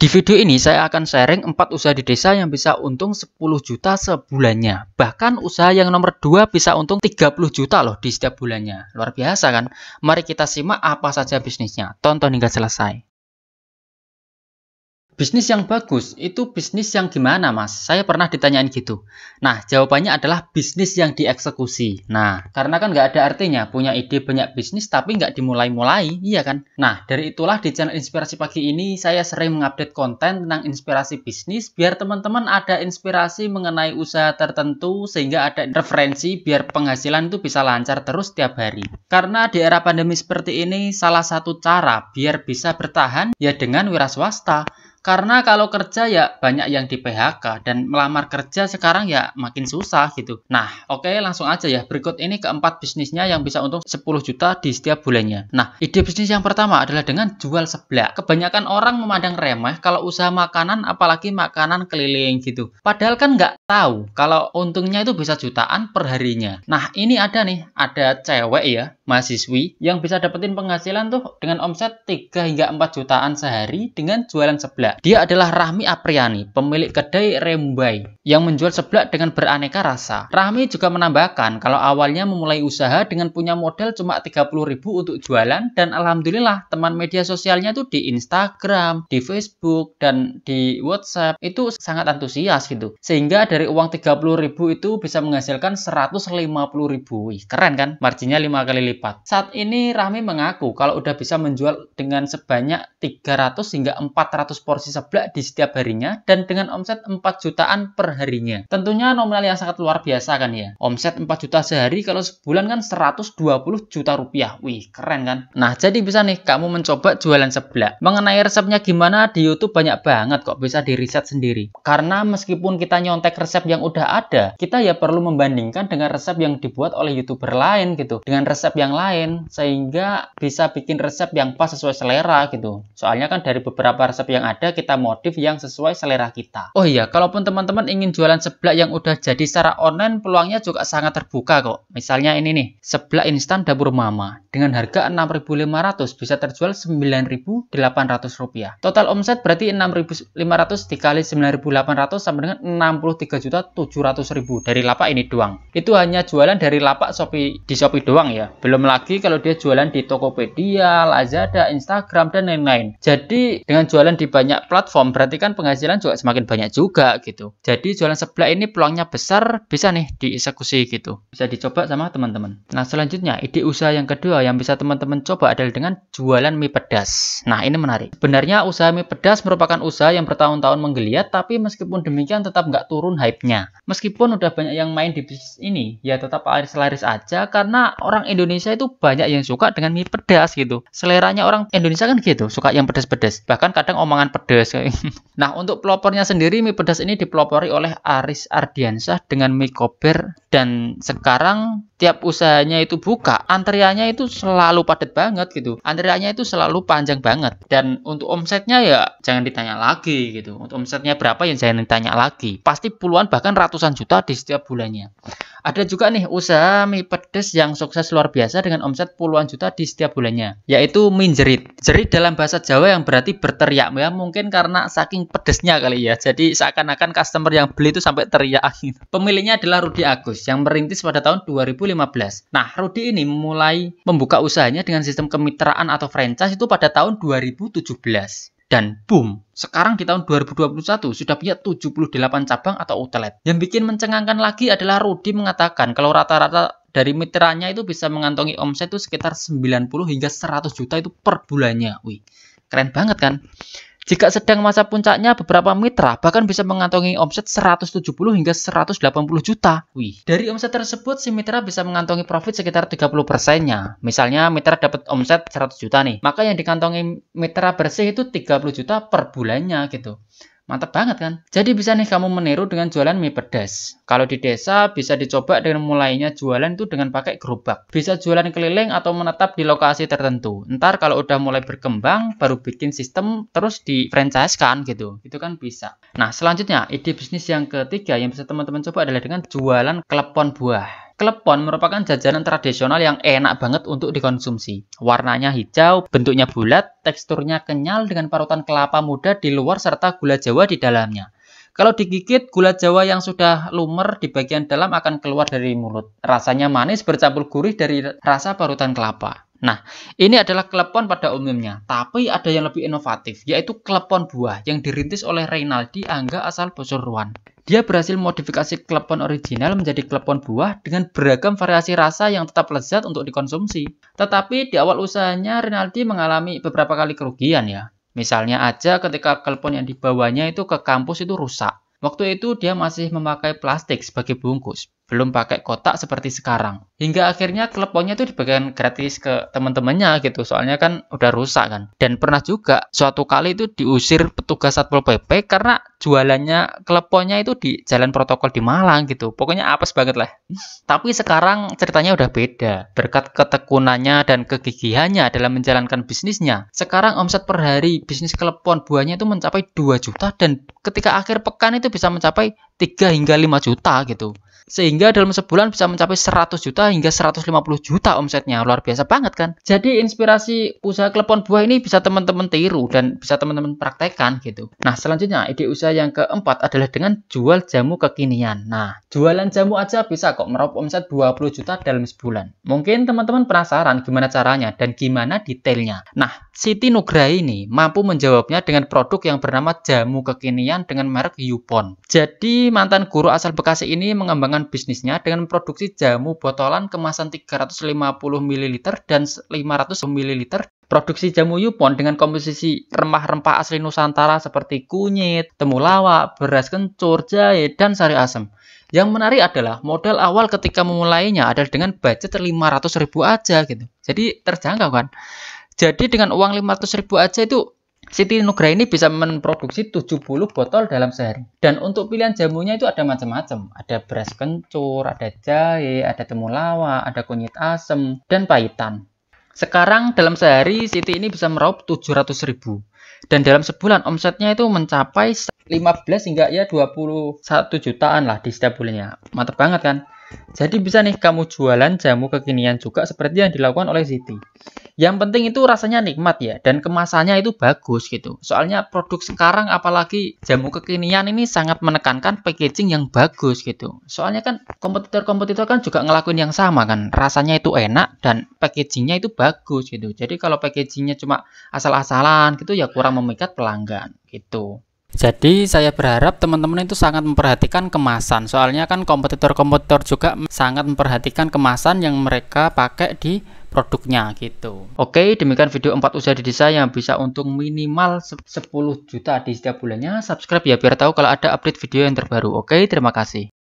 Di video ini saya akan sharing 4 usaha di desa yang bisa untung 10 juta sebulannya. Bahkan usaha yang nomor 2 bisa untung 30 juta loh di setiap bulannya. Luar biasa kan? Mari kita simak apa saja bisnisnya. Tonton hingga selesai. Bisnis yang bagus itu bisnis yang gimana, Mas? Saya pernah ditanyain gitu. Nah, jawabannya adalah bisnis yang dieksekusi. Nah, karena kan nggak ada artinya punya ide banyak bisnis tapi nggak dimulai-mulai, iya kan? Nah, dari itulah di channel Inspirasi Pagi ini saya sering mengupdate konten tentang inspirasi bisnis biar teman-teman ada inspirasi mengenai usaha tertentu sehingga ada referensi biar penghasilan itu bisa lancar terus setiap hari. Karena di era pandemi seperti ini salah satu cara biar bisa bertahan ya dengan wira swasta. Karena kalau kerja ya banyak yang di PHK dan melamar kerja sekarang ya makin susah gitu. Nah, oke okay, langsung aja ya. Berikut ini keempat bisnisnya yang bisa untung 10 juta di setiap bulannya. Nah, ide bisnis yang pertama adalah dengan jual seblak. Kebanyakan orang memandang remeh kalau usaha makanan apalagi makanan keliling gitu. Padahal kan nggak tahu kalau untungnya itu bisa jutaan per harinya. Nah, ini ada nih, ada cewek ya, mahasiswi yang bisa dapetin penghasilan tuh dengan omset 3 hingga 4 jutaan sehari dengan jualan seblak. Dia adalah Rahmi Apriani, pemilik kedai Rembai yang menjual seblak dengan beraneka rasa. Rahmi juga menambahkan kalau awalnya memulai usaha dengan punya modal cuma 30 ribu untuk jualan dan alhamdulillah teman media sosialnya tuh di Instagram, di Facebook, dan di WhatsApp itu sangat antusias gitu. Sehingga ada dari uang 30.000 itu bisa menghasilkan 150.000. keren kan? Marginnya 5 kali lipat. Saat ini Rahmi mengaku kalau udah bisa menjual dengan sebanyak 300 hingga 400 porsi seblak di setiap harinya dan dengan omset 4 jutaan per harinya. Tentunya nominal yang sangat luar biasa kan ya. Omset 4 juta sehari kalau sebulan kan 120 juta rupiah. Wih, keren kan? Nah, jadi bisa nih kamu mencoba jualan seblak. Mengenai resepnya gimana di YouTube banyak banget kok bisa di sendiri. Karena meskipun kita nyontek resep resep yang udah ada, kita ya perlu membandingkan dengan resep yang dibuat oleh youtuber lain gitu, dengan resep yang lain sehingga bisa bikin resep yang pas sesuai selera gitu. Soalnya kan dari beberapa resep yang ada kita modif yang sesuai selera kita. Oh iya, kalaupun teman-teman ingin jualan seblak yang udah jadi secara online, peluangnya juga sangat terbuka kok. Misalnya ini nih, seblak instan dapur mama dengan harga 6.500 bisa terjual 9.800 rupiah. Total omset berarti 6.500 dikali 9.800 sama dengan 63 3.700.000 dari lapak ini doang. Itu hanya jualan dari lapak Shopee di Shopee doang ya. Belum lagi kalau dia jualan di Tokopedia, Lazada, Instagram dan lain-lain. Jadi dengan jualan di banyak platform berarti kan penghasilan juga semakin banyak juga gitu. Jadi jualan sebelah ini peluangnya besar bisa nih dieksekusi gitu. Bisa dicoba sama teman-teman. Nah, selanjutnya ide usaha yang kedua yang bisa teman-teman coba adalah dengan jualan mie pedas. Nah, ini menarik. Sebenarnya usaha mie pedas merupakan usaha yang bertahun-tahun menggeliat tapi meskipun demikian tetap nggak turun hype-nya. Meskipun udah banyak yang main di bisnis ini, ya tetap laris-laris aja karena orang Indonesia itu banyak yang suka dengan mie pedas gitu. Seleranya orang Indonesia kan gitu, suka yang pedas-pedas. Bahkan kadang omongan pedas. nah, untuk pelopornya sendiri mie pedas ini dipelopori oleh Aris Ardiansyah dengan mie kober dan sekarang tiap usahanya itu buka, antriannya itu selalu padat banget gitu. Antriannya itu selalu panjang banget dan untuk omsetnya ya jangan ditanya lagi gitu. Untuk omsetnya berapa yang jangan ditanya lagi. Pasti puluh puluhan bahkan ratusan juta di setiap bulannya. Ada juga nih usaha mie pedes yang sukses luar biasa dengan omset puluhan juta di setiap bulannya, yaitu minjerit. Jerit dalam bahasa Jawa yang berarti berteriak ya, mungkin karena saking pedesnya kali ya. Jadi seakan-akan customer yang beli itu sampai teriak. Pemiliknya adalah Rudi Agus yang merintis pada tahun 2015. Nah, Rudi ini mulai membuka usahanya dengan sistem kemitraan atau franchise itu pada tahun 2017. Dan boom, sekarang di tahun 2021 sudah punya 78 cabang atau outlet. Yang bikin mencengangkan lagi adalah Rudy mengatakan kalau rata-rata dari mitranya itu bisa mengantongi omset itu sekitar 90 hingga 100 juta itu per bulannya. Wih, keren banget kan? Jika sedang masa puncaknya, beberapa mitra bahkan bisa mengantongi omset 170 hingga 180 juta. Wih, dari omset tersebut si mitra bisa mengantongi profit sekitar 30 persennya. Misalnya mitra dapat omset 100 juta nih, maka yang dikantongi mitra bersih itu 30 juta per bulannya gitu. Mantap banget kan? Jadi bisa nih kamu meniru dengan jualan mie pedas. Kalau di desa bisa dicoba dengan mulainya jualan itu dengan pakai gerobak. Bisa jualan keliling atau menetap di lokasi tertentu. Ntar kalau udah mulai berkembang baru bikin sistem terus di franchise kan gitu. Itu kan bisa. Nah selanjutnya ide bisnis yang ketiga yang bisa teman-teman coba adalah dengan jualan klepon buah. Klepon merupakan jajanan tradisional yang enak banget untuk dikonsumsi. Warnanya hijau, bentuknya bulat, teksturnya kenyal dengan parutan kelapa muda di luar serta gula jawa di dalamnya. Kalau digigit, gula jawa yang sudah lumer di bagian dalam akan keluar dari mulut. Rasanya manis bercampur gurih dari rasa parutan kelapa. Nah, ini adalah klepon pada umumnya, tapi ada yang lebih inovatif, yaitu klepon buah yang dirintis oleh Reynaldi Angga asal Pasuruan. Dia berhasil modifikasi klepon original menjadi klepon buah dengan beragam variasi rasa yang tetap lezat untuk dikonsumsi. Tetapi di awal usahanya Rinaldi mengalami beberapa kali kerugian ya. Misalnya aja ketika klepon yang dibawanya itu ke kampus itu rusak. Waktu itu dia masih memakai plastik sebagai bungkus belum pakai kotak seperti sekarang. Hingga akhirnya teleponnya itu dibagikan gratis ke teman-temannya gitu, soalnya kan udah rusak kan. Dan pernah juga suatu kali itu diusir petugas Satpol PP karena jualannya teleponnya itu di jalan protokol di Malang gitu. Pokoknya apes banget lah. Tapi sekarang ceritanya udah beda. Berkat ketekunannya dan kegigihannya dalam menjalankan bisnisnya, sekarang omset per hari bisnis telepon buahnya itu mencapai 2 juta dan ketika akhir pekan itu bisa mencapai 3 hingga 5 juta gitu sehingga dalam sebulan bisa mencapai 100 juta hingga 150 juta omsetnya luar biasa banget kan jadi inspirasi usaha klepon buah ini bisa teman-teman tiru dan bisa teman-teman praktekkan gitu nah selanjutnya ide usaha yang keempat adalah dengan jual jamu kekinian nah jualan jamu aja bisa kok meraup omset 20 juta dalam sebulan mungkin teman-teman penasaran gimana caranya dan gimana detailnya nah Siti Nugra ini mampu menjawabnya dengan produk yang bernama jamu kekinian dengan merek Yupon. Jadi mantan guru asal Bekasi ini mengembangkan bisnisnya dengan produksi jamu botolan kemasan 350 ml dan 500 ml Produksi jamu Yupon dengan komposisi rempah-rempah asli Nusantara seperti kunyit, temulawak, beras kencur, jahe, dan sari asem. Yang menarik adalah modal awal ketika memulainya adalah dengan budget 500 ribu aja gitu. Jadi terjangkau kan. Jadi dengan uang 500 ribu aja itu Siti Nugra ini bisa memproduksi 70 botol dalam sehari. Dan untuk pilihan jamunya itu ada macam-macam. Ada beras kencur, ada jahe, ada temulawak, ada kunyit asem, dan pahitan. Sekarang dalam sehari Siti ini bisa meraup 700 ribu. Dan dalam sebulan omsetnya itu mencapai 15 hingga ya 21 jutaan lah di setiap bulannya. Mantap banget kan? Jadi bisa nih kamu jualan jamu kekinian juga seperti yang dilakukan oleh Siti. Yang penting itu rasanya nikmat ya dan kemasannya itu bagus gitu. Soalnya produk sekarang apalagi jamu kekinian ini sangat menekankan packaging yang bagus gitu. Soalnya kan kompetitor-kompetitor kan juga ngelakuin yang sama kan. Rasanya itu enak dan packagingnya itu bagus gitu. Jadi kalau packagingnya cuma asal-asalan gitu ya kurang memikat pelanggan gitu. Jadi saya berharap teman-teman itu sangat memperhatikan kemasan. Soalnya kan kompetitor-kompetitor juga sangat memperhatikan kemasan yang mereka pakai di produknya gitu. Oke, demikian video 4 usaha di desa yang bisa untung minimal 10 juta di setiap bulannya. Subscribe ya biar tahu kalau ada update video yang terbaru. Oke, terima kasih.